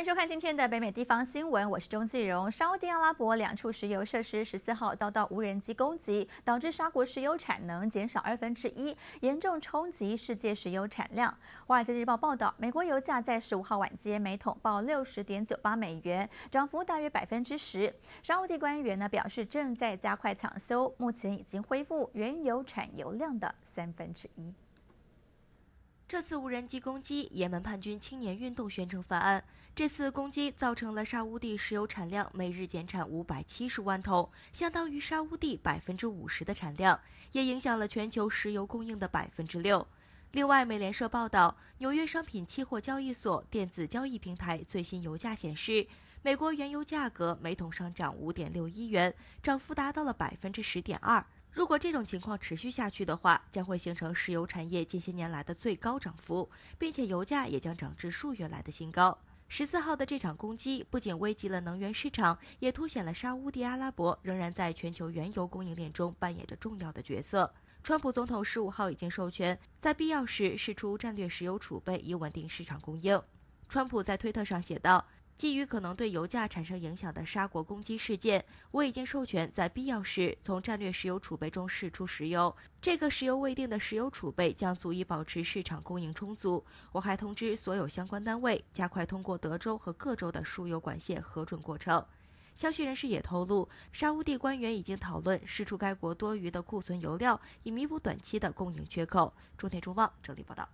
欢迎收看今天的北美地方新闻，我是钟继荣。沙地阿拉伯两处石油设施十四号遭到无人机攻击，导致沙国石油产能减少二分之一，严重冲击世界石油产量。华尔街日报报道，美国油价在十五号晚间每桶报六十点九八美元，涨幅大约百分之十。沙地官员呢表示，正在加快抢修，目前已经恢复原油产油量的三分之一。这次无人机攻击，也门叛军青年运动宣称犯案。这次攻击造成了沙乌地石油产量每日减产五百七十万桶，相当于沙乌地百分之五十的产量，也影响了全球石油供应的百分之六。另外，美联社报道，纽约商品期货交易所电子交易平台最新油价显示，美国原油价格每桶上涨五点六一元，涨幅达到了百分之十点二。如果这种情况持续下去的话，将会形成石油产业近些年来的最高涨幅，并且油价也将涨至数月来的新高。十四号的这场攻击不仅危及了能源市场，也凸显了沙乌地阿拉伯仍然在全球原油供应链中扮演着重要的角色。川普总统十五号已经授权，在必要时释出战略石油储备以稳定市场供应。川普在推特上写道。基于可能对油价产生影响的沙国攻击事件，我已经授权在必要时从战略石油储备中释出石油。这个石油未定的石油储备将足以保持市场供应充足。我还通知所有相关单位加快通过德州和各州的输油管线核准过程。消息人士也透露，沙乌地官员已经讨论释出该国多余的库存油料，以弥补短期的供应缺口。中天中望整理报道。